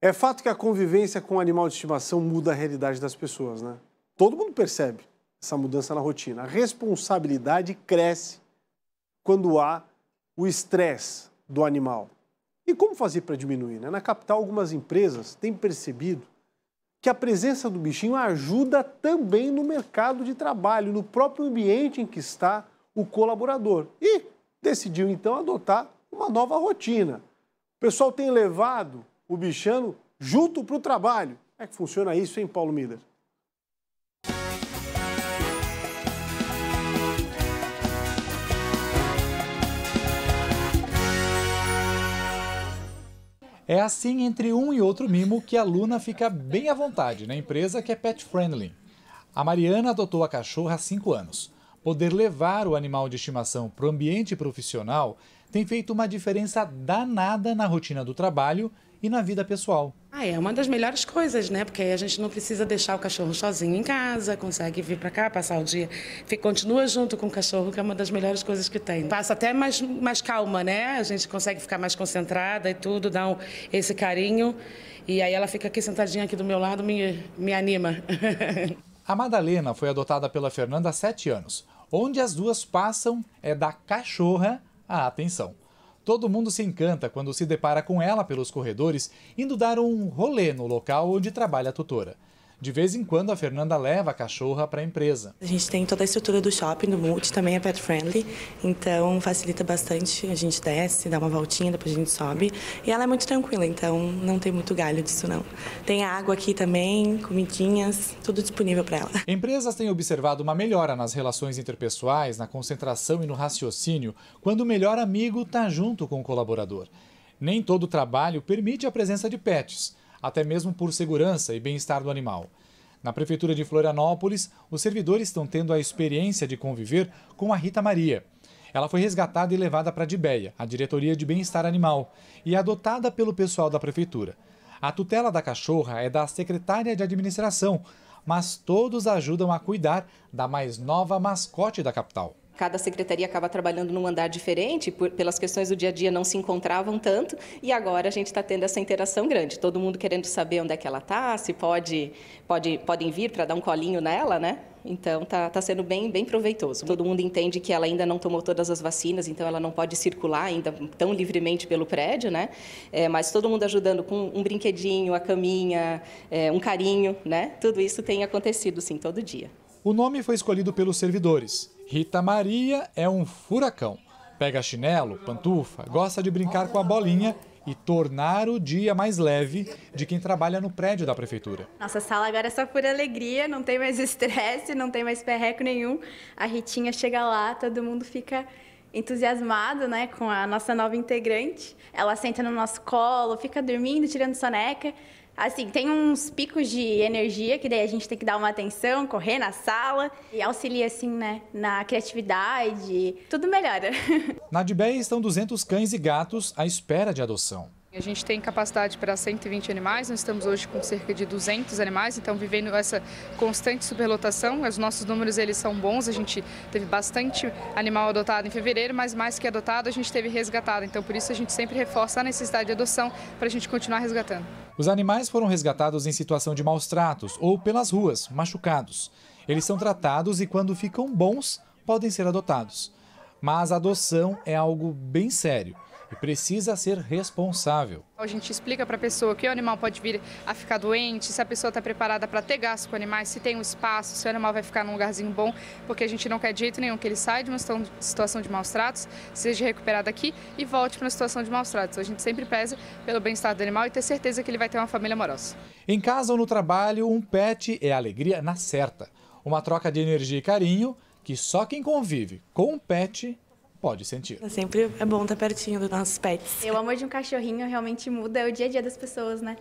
É fato que a convivência com o animal de estimação muda a realidade das pessoas, né? Todo mundo percebe essa mudança na rotina. A responsabilidade cresce quando há o estresse do animal. E como fazer para diminuir? Né? Na capital, algumas empresas têm percebido que a presença do bichinho ajuda também no mercado de trabalho, no próprio ambiente em que está o colaborador. E decidiu então adotar uma nova rotina. O pessoal tem levado o bichano junto para o trabalho. Como é que funciona isso, hein, Paulo Miller? É assim entre um e outro mimo que a Luna fica bem à vontade na empresa que é pet friendly. A Mariana adotou a cachorra há 5 anos. Poder levar o animal de estimação para o ambiente profissional tem feito uma diferença danada na rotina do trabalho e na vida pessoal. Ah, é uma das melhores coisas, né? Porque aí a gente não precisa deixar o cachorro sozinho em casa, consegue vir para cá, passar o dia, Fica, continua junto com o cachorro, que é uma das melhores coisas que tem. Passa até mais, mais calma, né? A gente consegue ficar mais concentrada e tudo, dá um, esse carinho. E aí ela fica aqui sentadinha aqui do meu lado, me, me anima. a Madalena foi adotada pela Fernanda há sete anos. Onde as duas passam é da cachorra a ah, atenção. Todo mundo se encanta quando se depara com ela pelos corredores, indo dar um rolê no local onde trabalha a tutora. De vez em quando, a Fernanda leva a cachorra para a empresa. A gente tem toda a estrutura do shopping, do multi, também é pet friendly, então facilita bastante. A gente desce, dá uma voltinha, depois a gente sobe. E ela é muito tranquila, então não tem muito galho disso não. Tem água aqui também, comidinhas, tudo disponível para ela. Empresas têm observado uma melhora nas relações interpessoais, na concentração e no raciocínio, quando o melhor amigo está junto com o colaborador. Nem todo trabalho permite a presença de pets até mesmo por segurança e bem-estar do animal. Na Prefeitura de Florianópolis, os servidores estão tendo a experiência de conviver com a Rita Maria. Ela foi resgatada e levada para a a Diretoria de Bem-Estar Animal, e é adotada pelo pessoal da Prefeitura. A tutela da cachorra é da secretária de administração, mas todos ajudam a cuidar da mais nova mascote da capital cada secretaria acaba trabalhando num andar diferente, por, pelas questões do dia a dia não se encontravam tanto, e agora a gente está tendo essa interação grande, todo mundo querendo saber onde é que ela está, se pode, pode, podem vir para dar um colinho nela, né? Então tá, tá sendo bem, bem proveitoso. Todo mundo entende que ela ainda não tomou todas as vacinas, então ela não pode circular ainda tão livremente pelo prédio, né? É, mas todo mundo ajudando com um brinquedinho, a caminha, é, um carinho, né? Tudo isso tem acontecido, sim, todo dia. O nome foi escolhido pelos servidores. Rita Maria é um furacão. Pega chinelo, pantufa, gosta de brincar com a bolinha e tornar o dia mais leve de quem trabalha no prédio da prefeitura. Nossa sala agora é só por alegria, não tem mais estresse, não tem mais perreco nenhum. A Ritinha chega lá, todo mundo fica entusiasmado, né, com a nossa nova integrante. Ela senta no nosso colo, fica dormindo, tirando soneca. Assim, tem uns picos de energia que daí a gente tem que dar uma atenção, correr na sala e auxilia, assim, né, na criatividade, tudo melhora. Na DBEI estão 200 cães e gatos à espera de adoção. A gente tem capacidade para 120 animais, nós estamos hoje com cerca de 200 animais, então vivendo essa constante superlotação, os nossos números eles são bons, a gente teve bastante animal adotado em fevereiro, mas mais que adotado, a gente teve resgatado, então por isso a gente sempre reforça a necessidade de adoção para a gente continuar resgatando. Os animais foram resgatados em situação de maus tratos ou pelas ruas, machucados. Eles são tratados e quando ficam bons, podem ser adotados. Mas a adoção é algo bem sério e precisa ser responsável. A gente explica para a pessoa que o animal pode vir a ficar doente, se a pessoa está preparada para ter gasto com animais, se tem um espaço, se o animal vai ficar num lugarzinho bom, porque a gente não quer de jeito nenhum que ele saia de uma situação de maus tratos, seja recuperado aqui e volte para uma situação de maus tratos. A gente sempre preza pelo bem-estar do animal e ter certeza que ele vai ter uma família amorosa. Em casa ou no trabalho, um pet é alegria na certa. Uma troca de energia e carinho que só quem convive com um pet pode sentir. É sempre é bom estar pertinho dos nossos pets. O amor de um cachorrinho realmente muda o dia a dia das pessoas, né?